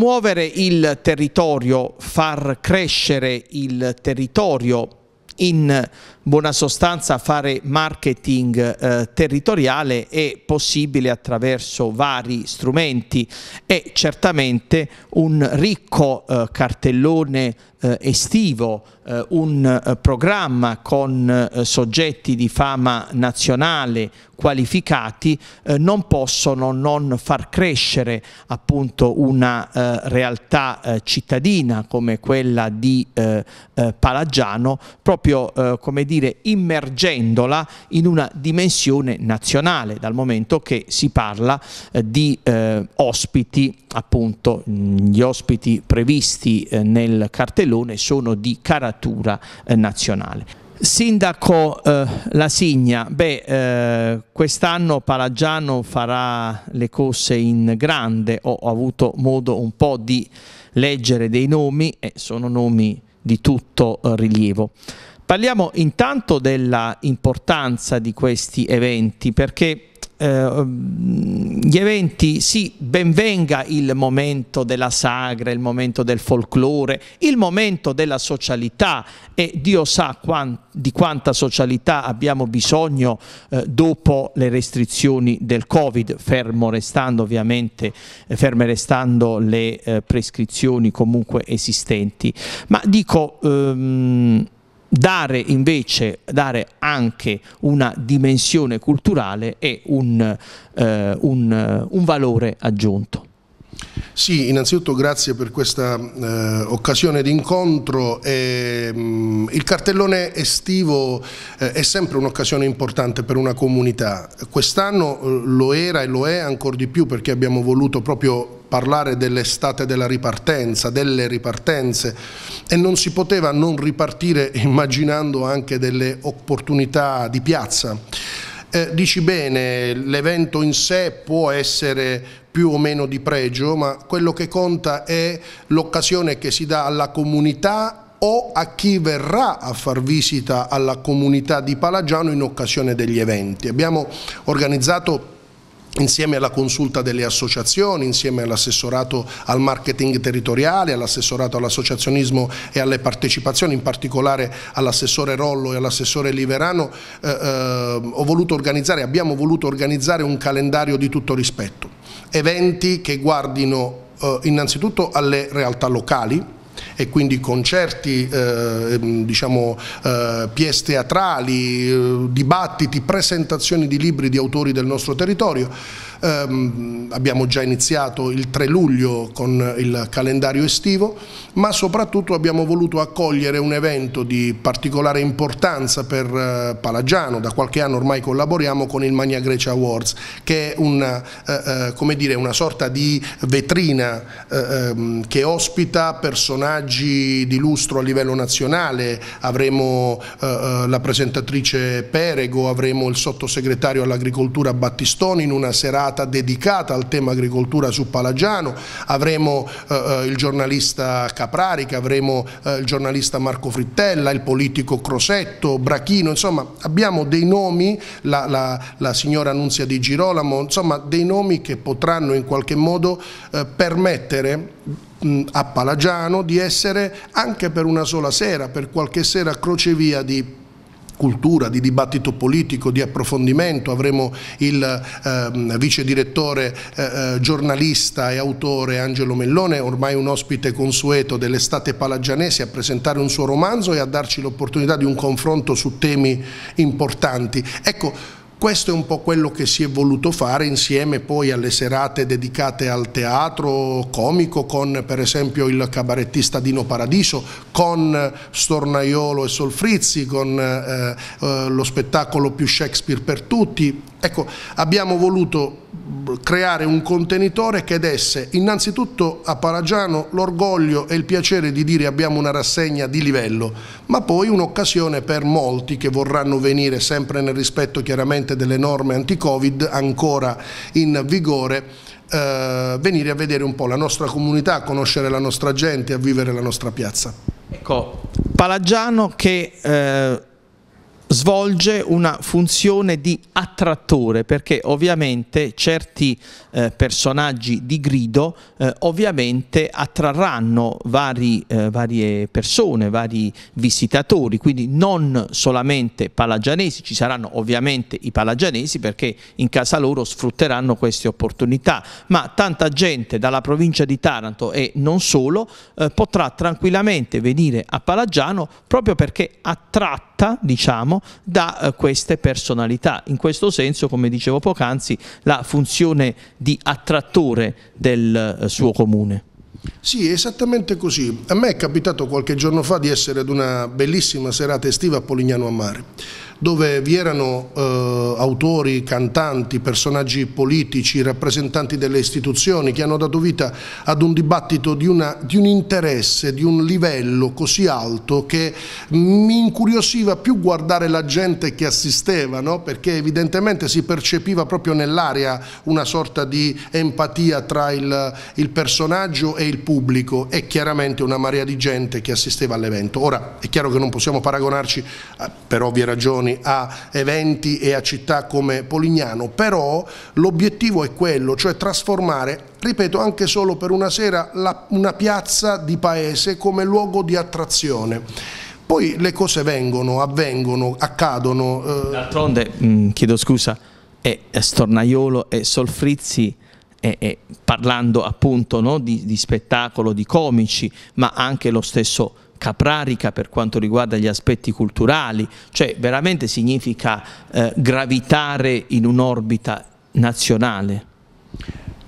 promuovere il territorio, far crescere il territorio in buona sostanza fare marketing eh, territoriale è possibile attraverso vari strumenti e certamente un ricco eh, cartellone eh, estivo, eh, un eh, programma con eh, soggetti di fama nazionale qualificati non possono non far crescere appunto una realtà cittadina come quella di Palagiano proprio come dire, immergendola in una dimensione nazionale, dal momento che si parla eh, di eh, ospiti, appunto gli ospiti previsti eh, nel cartellone sono di caratura eh, nazionale. Sindaco eh, Lasigna, eh, quest'anno Palagiano farà le cose in grande, ho, ho, avuto modo un po' di leggere dei nomi e eh, sono nomi di tutto eh, rilievo. Parliamo intanto della importanza di questi eventi perché eh, gli eventi, sì, benvenga il momento della sagra, il momento del folklore, il momento della socialità e Dio sa quant di quanta socialità abbiamo bisogno eh, dopo le restrizioni del Covid, fermo restando ovviamente, eh, ferme restando le eh, prescrizioni comunque esistenti. Ma dico... Ehm, dare invece dare anche una dimensione culturale e un, eh, un, eh, un valore aggiunto. Sì, innanzitutto grazie per questa eh, occasione di incontro. Mm, il cartellone estivo eh, è sempre un'occasione importante per una comunità. Quest'anno eh, lo era e lo è ancora di più perché abbiamo voluto proprio parlare dell'estate della ripartenza, delle ripartenze e non si poteva non ripartire immaginando anche delle opportunità di piazza. Eh, dici bene, l'evento in sé può essere più o meno di pregio, ma quello che conta è l'occasione che si dà alla comunità o a chi verrà a far visita alla comunità di Palagiano in occasione degli eventi. Abbiamo organizzato insieme alla consulta delle associazioni, insieme all'assessorato al marketing territoriale, all'assessorato all'associazionismo e alle partecipazioni, in particolare all'assessore Rollo e all'assessore Liverano, eh, eh, voluto abbiamo voluto organizzare un calendario di tutto rispetto, eventi che guardino eh, innanzitutto alle realtà locali, e quindi concerti, eh, ehm, diciamo, eh, pièce teatrali, eh, dibattiti, presentazioni di libri di autori del nostro territorio ehm, abbiamo già iniziato il 3 luglio con il calendario estivo, ma soprattutto abbiamo voluto accogliere un evento di particolare importanza per eh, Palagiano, da qualche anno ormai collaboriamo con il Magna Grecia Awards, che è una, eh, eh, dire, una sorta di vetrina eh, ehm, che ospita personaggi di lustro a livello nazionale, avremo eh, eh, la presentatrice Perego, avremo il sottosegretario all'agricoltura Battistoni in una serata serata dedicata al tema agricoltura su Palagiano, avremo eh, eh il giornalista Caprarica, avremo eh, il giornalista Marco Frittella, il politico Crosetto, Brachino, insomma abbiamo dei nomi, la, la, la signora Annunzia Di Girolamo, insomma dei nomi che potranno in qualche modo eh, permettere a Palagiano di essere anche per una sola sera, per qualche sera crocevia di cultura, di dibattito politico, di approfondimento, avremo il ehm, vice direttore eh, eh giornalista e autore Angelo Mellone, ormai un ospite consueto dell'estate palagianese a presentare un suo romanzo e a darci l'opportunità di un confronto su temi importanti. Ecco, questo è un po' quello che si è voluto fare insieme poi alle serate dedicate al teatro comico con per esempio il cabarettista Dino Paradiso, con Stornaiolo e Solfrizzi, con eh, eh, lo spettacolo più Shakespeare per tutti, Ecco, abbiamo voluto creare un contenitore che desse innanzitutto a Paragiano l'orgoglio e il piacere di dire abbiamo una rassegna di livello, ma poi un'occasione per molti che vorranno venire sempre nel rispetto chiaramente delle norme anti-Covid ancora in vigore eh, venire a vedere un po' la nostra comunità, a conoscere la nostra gente, a vivere la nostra piazza. Ecco, Palagiano che eh svolge una funzione di attrattore perché ovviamente certi eh, personaggi di grido eh, ovviamente attrarranno vari, eh, varie persone, vari visitatori, quindi non solamente palagianesi, ci saranno ovviamente i palagianesi perché in casa loro sfrutteranno queste opportunità, ma tanta gente dalla provincia di Taranto e non solo eh, potrà tranquillamente venire a Palagiano proprio perché attratto fatta, diciamo, da eh, queste personalità. In questo senso, come dicevo poc'anzi, la funzione di attrattore del eh, suo comune. Sì, esattamente così. A me è capitato qualche giorno fa di essere ad una bellissima serata estiva a Polignano a Mare dove vi erano eh, autori, cantanti, personaggi politici, rappresentanti delle istituzioni che hanno dato vita ad un dibattito di, una, di un interesse, di un livello così alto che mi incuriosiva più guardare la gente che assisteva, no? perché evidentemente si percepiva proprio nell'aria una sorta di empatia tra il, il personaggio e il pubblico e chiaramente una marea di gente che assisteva all'evento. Ora è chiaro che non possiamo paragonarci, eh, per ovvie ragioni, partecipazioni a eventi e a città come Polignano, però l'obiettivo è quello, cioè trasformare ripeto anche solo per una sera, la, una piazza di paese come luogo di attrazione. Poi le cose vengono, avvengono, accadono. Eh. D'altronde, mm, chiedo scusa, è Stornaiolo e Solfrizzi, è, è, parlando appunto no, di, di spettacolo, di comici, ma anche lo stesso caprarica per quanto riguarda gli aspetti culturali, cioè veramente significa eh, gravitare in un'orbita nazionale.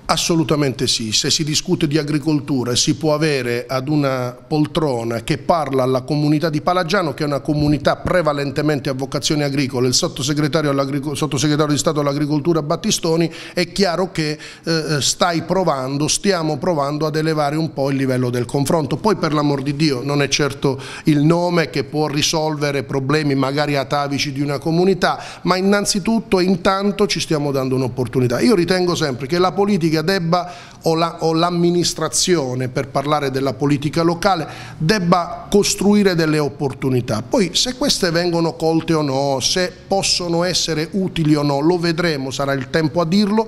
Assolutamente sì, se si discute di agricoltura si può avere ad una poltrona che parla alla comunità di Palagiano che è una comunità prevalentemente a vocazione agricola, il sottosegretario, sottosegretario di Stato all'agricoltura Battistoni è chiaro che eh, stai provando, stiamo provando ad elevare un po' il livello del confronto, poi per l'amor di Dio non è certo il nome che può risolvere problemi magari atavici di una comunità, ma innanzitutto intanto ci stiamo dando un'opportunità. Io ritengo sempre che la politica politica debba o l'amministrazione per parlare della politica locale debba costruire delle opportunità. Poi se queste vengono colte o no, se possono essere utili o no, lo vedremo, sarà il tempo a dirlo.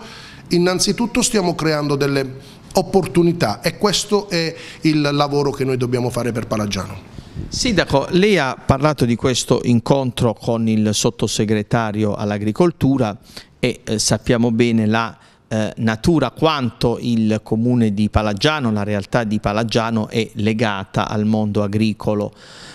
Innanzitutto stiamo creando delle opportunità e questo è il lavoro che noi dobbiamo fare per Palagiano. Sindaco, lei ha parlato di questo incontro con il sottosegretario all'agricoltura e eh, sappiamo bene la eh, natura quanto il comune di Palaggiano, la realtà di Palaggiano è legata al mondo agricolo.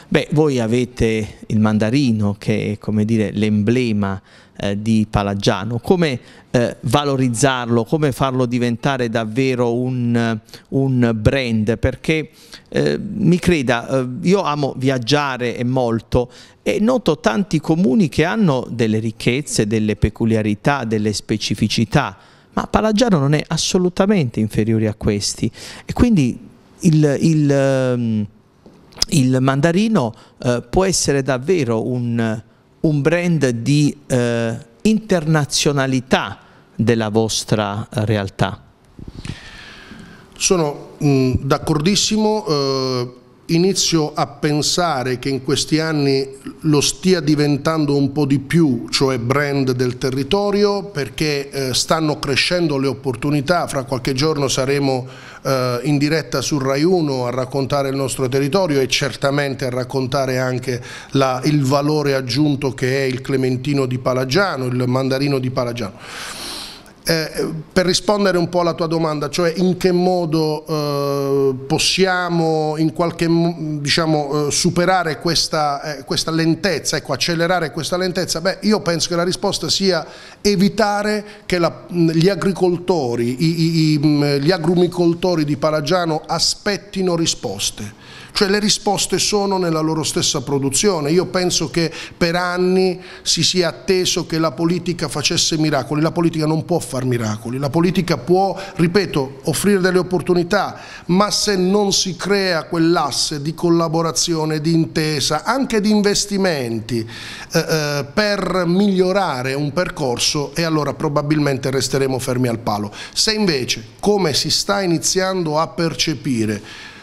Beh, voi avete il mandarino che è come dire l'emblema eh, di Palaggiano, come eh, valorizzarlo, come farlo diventare davvero un, un brand, perché eh, mi creda, eh, io amo viaggiare e molto e noto tanti comuni che hanno delle ricchezze, delle peculiarità, delle specificità ma Palaggiaro non è assolutamente inferiore a questi e quindi il, il, ehm, il mandarino eh, può essere davvero un, un brand di eh, internazionalità della vostra eh, realtà. Sono mm, d'accordissimo, eh, inizio a pensare che in questi anni lo stia diventando un po' di più, cioè brand del territorio, perché eh, stanno crescendo le opportunità, fra qualche giorno saremo eh, in diretta su Rai 1 a raccontare il nostro territorio e certamente a raccontare anche la, il valore aggiunto che è il clementino di Palagiano, il mandarino di Palagiano eh, per rispondere un po' alla tua domanda, cioè in che modo eh, possiamo in qualche diciamo, eh, superare questa, eh, questa, lentezza, ecco, accelerare questa lentezza, beh, io penso che la risposta sia evitare che la, gli agricoltori, i, i, i, gli agrumicoltori di Palagiano aspettino risposte cioè le risposte sono nella loro stessa produzione. Io penso che per anni si sia atteso che la politica facesse miracoli. La politica non può far miracoli. La politica può, ripeto, offrire delle opportunità, ma se non si crea quell'asse di collaborazione, di intesa, anche di investimenti eh, eh per migliorare un percorso, e allora probabilmente resteremo fermi al palo. Se invece, come si sta iniziando a percepire,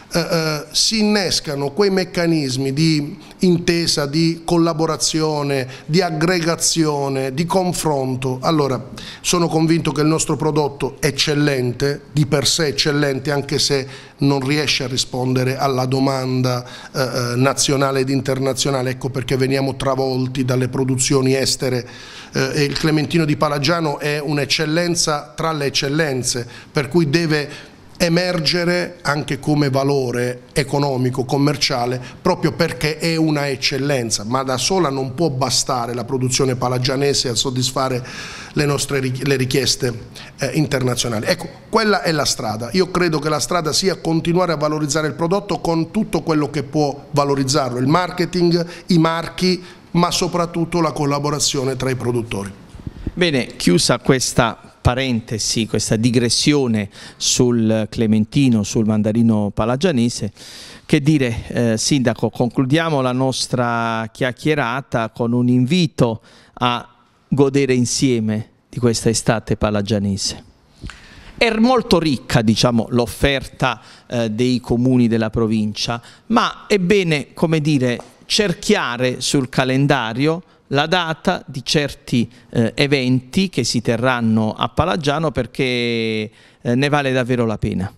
eh, eh, si innescano quei meccanismi di intesa, di collaborazione, di aggregazione, di confronto. Allora, sono convinto che il nostro prodotto è eccellente, di per sé eccellente, anche se non riesce a rispondere alla domanda eh, eh nazionale ed internazionale, ecco perché veniamo travolti dalle produzioni estere eh, il Clementino di Palagiano è un'eccellenza tra le eccellenze, per cui deve emergere anche come valore economico, commerciale, proprio perché è una eccellenza, ma da sola non può bastare la produzione palagianese a soddisfare le nostre le richieste eh, internazionali. Ecco, quella è la strada. Io credo che la strada sia continuare a valorizzare il prodotto con tutto quello che può valorizzarlo, il marketing, i marchi, ma soprattutto la collaborazione tra i produttori. Bene, chiusa questa parentesi, questa digressione sul clementino, sul mandarino palagianese. Che dire, eh, Sindaco, concludiamo la nostra chiacchierata con un invito a godere insieme di questa estate palagianese. È molto ricca diciamo, l'offerta eh, dei comuni della provincia, ma è bene come dire, cerchiare sul calendario la data di certi eh, eventi che si terranno a Palagiano perché eh, ne vale davvero la pena.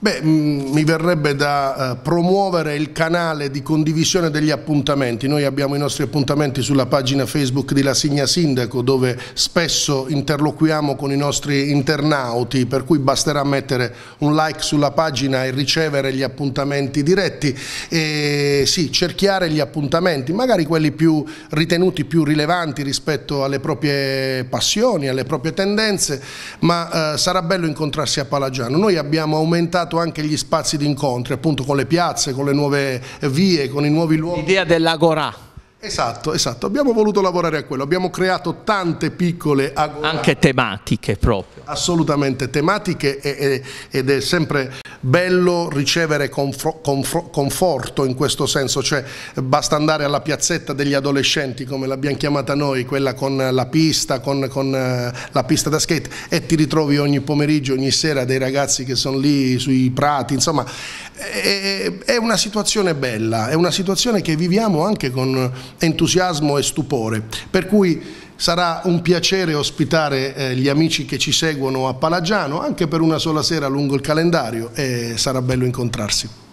Beh, mm, mi verrebbe da eh, promuovere il canale di condivisione degli appuntamenti. Noi abbiamo i nostri appuntamenti sulla pagina Facebook di La Signa Sindaco dove spesso interloquiamo con i nostri internauti, per cui basterà mettere un like sulla pagina e ricevere gli appuntamenti diretti e sì, cerchiare gli appuntamenti, magari quelli più ritenuti più rilevanti rispetto alle proprie passioni, alle proprie tendenze, ma eh, sarà bello incontrarsi a Palagiano. Noi abbiamo aumentato creato anche gli spazi di incontri, appunto con le piazze, con le nuove vie, con i nuovi luoghi. L'idea dell'agorà. Esatto, esatto. Abbiamo voluto lavorare a quello, abbiamo creato tante piccole agora. Anche tematiche proprio. Assolutamente tematiche e, e, ed è sempre bello ricevere conforto in questo senso, cioè basta andare alla piazzetta degli adolescenti come l'abbiamo chiamata noi, quella con la pista, con, con eh, la pista da skate e ti ritrovi ogni pomeriggio, ogni sera dei ragazzi che sono lì sui prati, insomma è, è una situazione bella, è una situazione che viviamo anche con entusiasmo e stupore, per cui sarà un piacere ospitare eh, gli amici che ci seguono a Palagiano, anche per una sola sera lungo il calendario e sarà bello incontrarsi.